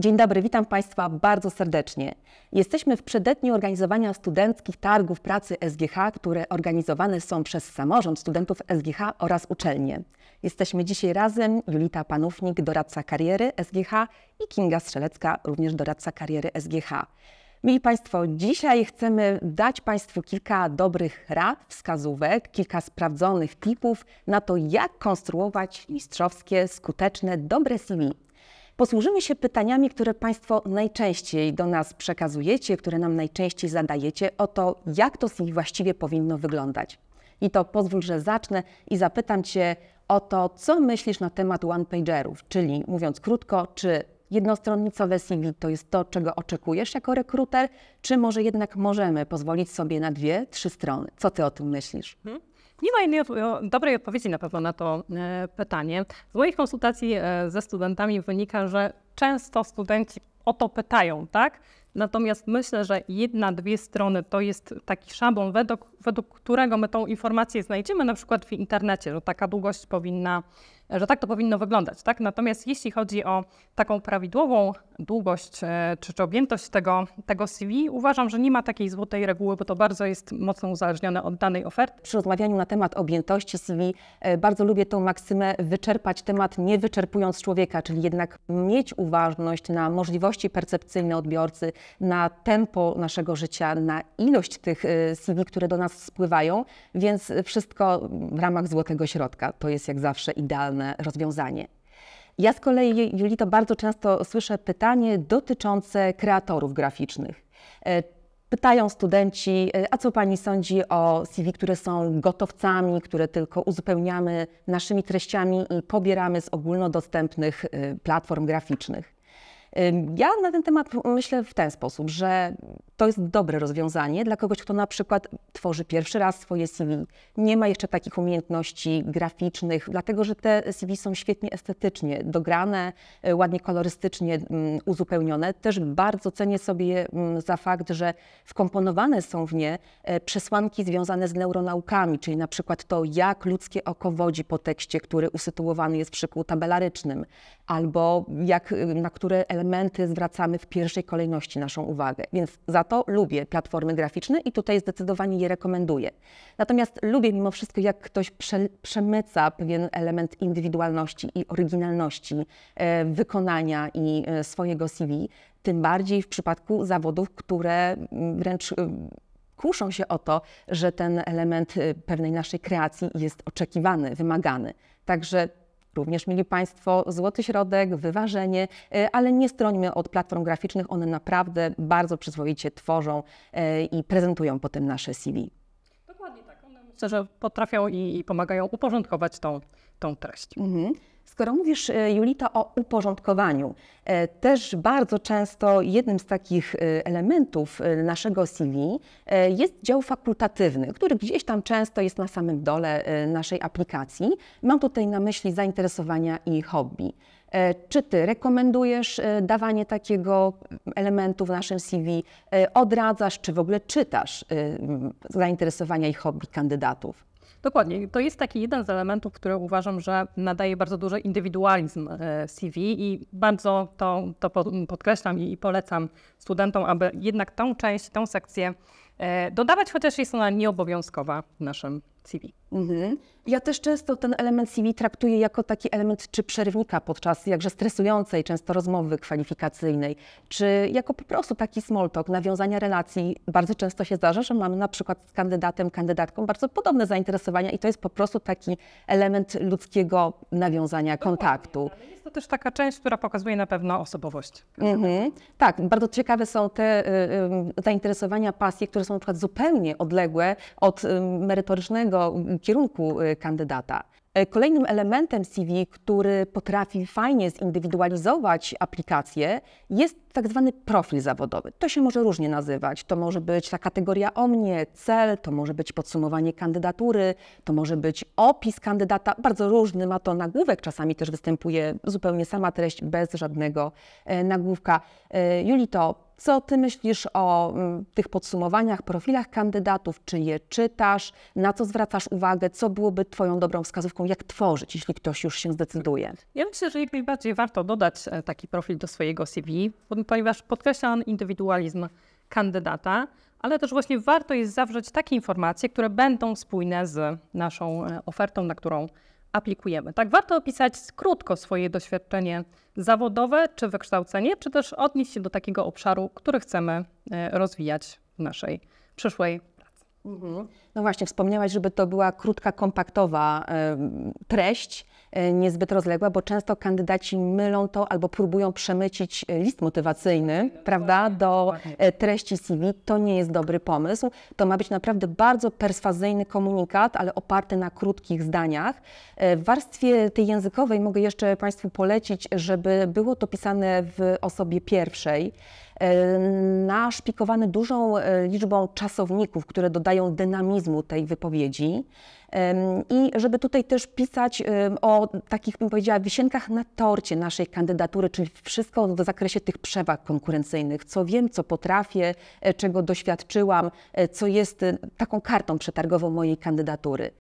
Dzień dobry, witam Państwa bardzo serdecznie. Jesteśmy w przededniu organizowania studenckich targów pracy SGH, które organizowane są przez samorząd studentów SGH oraz uczelnie. Jesteśmy dzisiaj razem Julita Panównik, doradca kariery SGH i Kinga Strzelecka, również doradca kariery SGH. Mili Państwo, dzisiaj chcemy dać Państwu kilka dobrych rad, wskazówek, kilka sprawdzonych tipów na to, jak konstruować mistrzowskie, skuteczne, dobre CV. Posłużymy się pytaniami, które Państwo najczęściej do nas przekazujecie, które nam najczęściej zadajecie o to, jak to nich właściwie powinno wyglądać. I to pozwól, że zacznę i zapytam Cię o to, co myślisz na temat one-pagerów, czyli mówiąc krótko, czy jednostronnicowe CV to jest to, czego oczekujesz jako rekruter, czy może jednak możemy pozwolić sobie na dwie, trzy strony? Co Ty o tym myślisz? Hmm? Nie ma dobrej odpowiedzi na pewno na to e, pytanie. Z moich konsultacji e, ze studentami wynika, że często studenci o to pytają, tak? Natomiast myślę, że jedna, dwie strony to jest taki szablon, według, według którego my tą informację znajdziemy na przykład w internecie, że taka długość powinna że tak to powinno wyglądać. Tak? Natomiast jeśli chodzi o taką prawidłową długość e, czy, czy objętość tego, tego CV, uważam, że nie ma takiej złotej reguły, bo to bardzo jest mocno uzależnione od danej oferty. Przy rozmawianiu na temat objętości CV e, bardzo lubię tą maksymę wyczerpać temat nie wyczerpując człowieka, czyli jednak mieć uważność na możliwości percepcyjne odbiorcy, na tempo naszego życia, na ilość tych e, CV, które do nas spływają, więc wszystko w ramach złotego środka. To jest jak zawsze idealne rozwiązanie. Ja z kolei, Julito, bardzo często słyszę pytanie dotyczące kreatorów graficznych. E, pytają studenci, e, a co pani sądzi o CV, które są gotowcami, które tylko uzupełniamy naszymi treściami i pobieramy z ogólnodostępnych e, platform graficznych. Ja na ten temat myślę w ten sposób, że to jest dobre rozwiązanie dla kogoś, kto na przykład tworzy pierwszy raz swoje CV, nie ma jeszcze takich umiejętności graficznych, dlatego że te CV są świetnie estetycznie dograne, e, ładnie kolorystycznie mm, uzupełnione. Też bardzo cenię sobie mm, za fakt, że wkomponowane są w nie e, przesłanki związane z neuronaukami, czyli na przykład to, jak ludzkie oko wodzi po tekście, który usytuowany jest w szyku tabelarycznym, albo jak, y, na które elementy zwracamy w pierwszej kolejności naszą uwagę. Więc za to lubię platformy graficzne i tutaj zdecydowanie je rekomenduję. Natomiast lubię mimo wszystko, jak ktoś prze, przemyca pewien element indywidualności i oryginalności e, wykonania i e, swojego CV, tym bardziej w przypadku zawodów, które mm, wręcz e, kuszą się o to, że ten element e, pewnej naszej kreacji jest oczekiwany, wymagany. Także Również mieli Państwo złoty środek, wyważenie, e, ale nie strońmy od platform graficznych. One naprawdę bardzo przyzwoicie tworzą e, i prezentują potem nasze CV. Dokładnie tak. One myślę, że potrafią i pomagają uporządkować tą, tą treść. Mhm. Skoro mówisz, e, Julita, o uporządkowaniu, e, też bardzo często jednym z takich e, elementów naszego CV jest dział fakultatywny, który gdzieś tam często jest na samym dole naszej aplikacji. Mam tutaj na myśli zainteresowania i hobby. Czy ty rekomendujesz dawanie takiego elementu w naszym CV? Odradzasz, czy w ogóle czytasz zainteresowania i hobby kandydatów? Dokładnie. To jest taki jeden z elementów, który uważam, że nadaje bardzo duży indywidualizm e, CV i bardzo to, to podkreślam i polecam studentom, aby jednak tą część, tą sekcję E, dodawać, chociaż jest ona nieobowiązkowa w naszym CV. Mhm. Ja też często ten element CV traktuję jako taki element czy przerwnika podczas jakże stresującej często rozmowy kwalifikacyjnej, czy jako po prostu taki small talk, nawiązania relacji. Bardzo często się zdarza, że mamy na przykład z kandydatem, kandydatką bardzo podobne zainteresowania i to jest po prostu taki element ludzkiego nawiązania kontaktu to też taka część, która pokazuje na pewno osobowość. Mhm. Tak, bardzo ciekawe są te y, y zainteresowania, pasje, które są na przykład zupełnie odległe od y, merytorycznego y, kierunku y, kandydata. E, kolejnym elementem CV, który potrafi fajnie zindywidualizować aplikację, jest tak zwany profil zawodowy. To się może różnie nazywać. To może być ta kategoria o mnie, cel, to może być podsumowanie kandydatury, to może być opis kandydata. Bardzo różny ma to nagłówek, czasami też występuje zupełnie sama treść bez żadnego e, nagłówka. E, Julito. Co ty myślisz o mm, tych podsumowaniach, profilach kandydatów? Czy je czytasz? Na co zwracasz uwagę? Co byłoby twoją dobrą wskazówką? Jak tworzyć, jeśli ktoś już się zdecyduje? Ja myślę, że jak najbardziej warto dodać e, taki profil do swojego CV, ponieważ podkreśla on indywidualizm kandydata, ale też właśnie warto jest zawrzeć takie informacje, które będą spójne z naszą e, ofertą, na którą aplikujemy. Tak, warto opisać krótko swoje doświadczenie zawodowe czy wykształcenie, czy też odnieść się do takiego obszaru, który chcemy e, rozwijać w naszej przyszłej Mhm. No właśnie, wspomniałaś, żeby to była krótka, kompaktowa treść, e, niezbyt rozległa, bo często kandydaci mylą to albo próbują przemycić e, list motywacyjny, no prawda, do e, treści CV. To nie jest dobry pomysł. To ma być naprawdę bardzo perswazyjny komunikat, ale oparty na krótkich zdaniach. W warstwie tej językowej mogę jeszcze Państwu polecić, żeby było to pisane w osobie pierwszej. E, naszpikowany dużą e, liczbą czasowników, które dodają dynamizmu tej wypowiedzi. I żeby tutaj też pisać e, o takich, bym powiedziała, wisienkach na torcie naszej kandydatury, czyli wszystko w zakresie tych przewag konkurencyjnych, co wiem, co potrafię, czego doświadczyłam, co jest taką kartą przetargową mojej kandydatury.